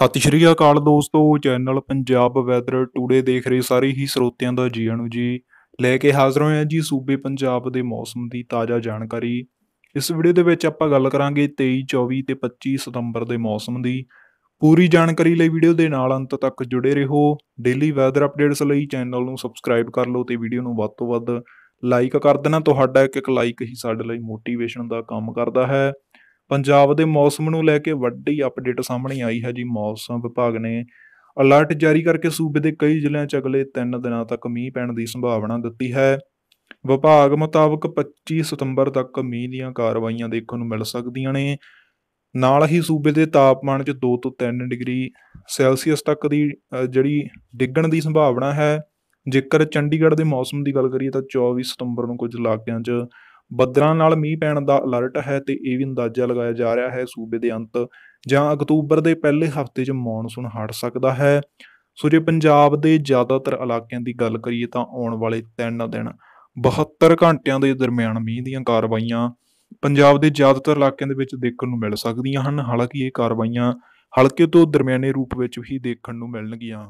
ਸਤਿ ਸ਼੍ਰੀ ਅਕਾਲ ਦੋਸਤੋ channel Punjab weather today ਦੇਖ ਰਹੇ ਸਾਰੇ ਹੀ ਸਰੋਤਿਆਂ ਦਾ ਜੀ ਆਣੂ ਜੀ ਲੈ ਕੇ ਹਾਜ਼ਰ ਹੋਏ ਜੀ ਸੂਬੇ ਪੰਜਾਬ ਦੇ ਮੌਸਮ ਦੀ ਤਾਜ਼ਾ ਜਾਣਕਾਰੀ ਇਸ ਵੀਡੀਓ ਦੇ ਵਿੱਚ ਆਪਾਂ ਗੱਲ ਕਰਾਂਗੇ 23 24 ਤੇ 25 ਸਤੰਬਰ ਦੇ ਮੌਸਮ ਦੀ ਪੂਰੀ ਜਾਣਕਾਰੀ ਲਈ ਵੀਡੀਓ ਦੇ ਨਾਲ ਅੰਤ ਤੱਕ ਜੁੜੇ ਰਹੋ ਡੇਲੀ ਵੈਦਰ ਅਪਡੇਟਸ ਲਈ ਚੈਨਲ ਨੂੰ ਸਬਸਕ੍ਰਾਈਬ ਕਰ ਲਓ ਤੇ ਵੀਡੀਓ ਨੂੰ ਵੱਧ ਤੋਂ ਵੱਧ ਲਾਈਕ ਕਰ ਦੇਣਾ ਤੁਹਾਡਾ ਇੱਕ ਇੱਕ ਲਾਈਕ ਹੀ ਸਾਡੇ ਲਈ ਮੋਟੀਵੇਸ਼ਨ ਦਾ ਕੰਮ ਕਰਦਾ ਹੈ ਪੰਜਾਬ ਦੇ ਮੌਸਮ ਨੂੰ ਲੈ ਕੇ ਵੱਡੀ ਅਪਡੇਟ ਸਾਹਮਣੇ ਆਈ ਹੈ ਜੀ ਮੌਸਮ ਵਿਭਾਗ ਨੇ ਅਲਰਟ ਜਾਰੀ ਕਰਕੇ ਸੂਬੇ ਦੇ ਕਈ ਜ਼ਿਲ੍ਹਿਆਂ 'ਚ ਅਗਲੇ 3 ਦਿਨਾਂ ਤੱਕ ਮੀਂਹ ਪੈਣ ਦੀ ਸੰਭਾਵਨਾ ਦਿੱਤੀ ਹੈ ਵਿਭਾਗ ਮੁਤਾਬਕ 25 ਸਤੰਬਰ ਤੱਕ ਮੀਂਹ ਦੀਆਂ ਕਾਰਵਾਈਆਂ ਦੇਖਣ ਨੂੰ ਮਿਲ ਸਕਦੀਆਂ ਨੇ ਨਾਲ ਹੀ ਸੂਬੇ ਦੇ ਤਾਪਮਾਨ 'ਚ 2 ਤੋਂ 3 ਡਿਗਰੀ ਸੈਲਸੀਅਸ ਤੱਕ ਦੀ ਜਿਹੜੀ ਡਿੱਗਣ ਦੀ ਸੰਭਾਵਨਾ ਹੈ ਜੇਕਰ ਚੰਡੀਗੜ੍ਹ ਦੇ ਮੌਸਮ ਦੀ ਗੱਲ ਕਰੀਏ ਤਾਂ 24 ਸਤੰਬਰ ਨੂੰ ਕੁਝ ਇਲਾਕਿਆਂ 'ਚ ਬੱਦਲਾਂ ਨਾਲ ਮੀਂਹ ਪੈਣ ਦਾ ਅਲਰਟ ਹੈ ਤੇ ਇਹ ਵੀ ਅੰਦਾਜ਼ਾ ਲਗਾਇਆ ਜਾ ਰਿਹਾ ਹੈ ਸੂਬੇ ਦੇ ਅੰਤ ਜਾਂ ਅਕਤੂਬਰ ਦੇ ਪਹਿਲੇ ਹਫਤੇ 'ਚ ਮੌਨਸੂਨ ਹਟ ਸਕਦਾ ਹੈ ਸੋ ਜੇ ਪੰਜਾਬ ਦੇ ਜ਼ਿਆਦਾਤਰ ਇਲਾਕਿਆਂ ਦੀ ਗੱਲ ਕਰੀਏ ਤਾਂ ਆਉਣ ਵਾਲੇ 3 ਦਿਨ 72 ਘੰਟਿਆਂ ਦੇ ਦਰਮਿਆਨ ਮੀਂਹ ਦੀਆਂ ਕਾਰਵਾਈਆਂ ਪੰਜਾਬ ਦੇ ਜ਼ਿਆਦਾਤਰ ਇਲਾਕਿਆਂ ਦੇ ਵਿੱਚ ਦੇਖਣ ਨੂੰ ਮਿਲ ਸਕਦੀਆਂ ਹਨ ਹਾਲਾਂਕਿ ਇਹ ਕਾਰਵਾਈਆਂ ਹਲਕੇ ਤੋਂ ਦਰਮਿਆਨੇ ਰੂਪ ਵਿੱਚ ਹੀ ਦੇਖਣ ਨੂੰ ਮਿਲਣਗੀਆਂ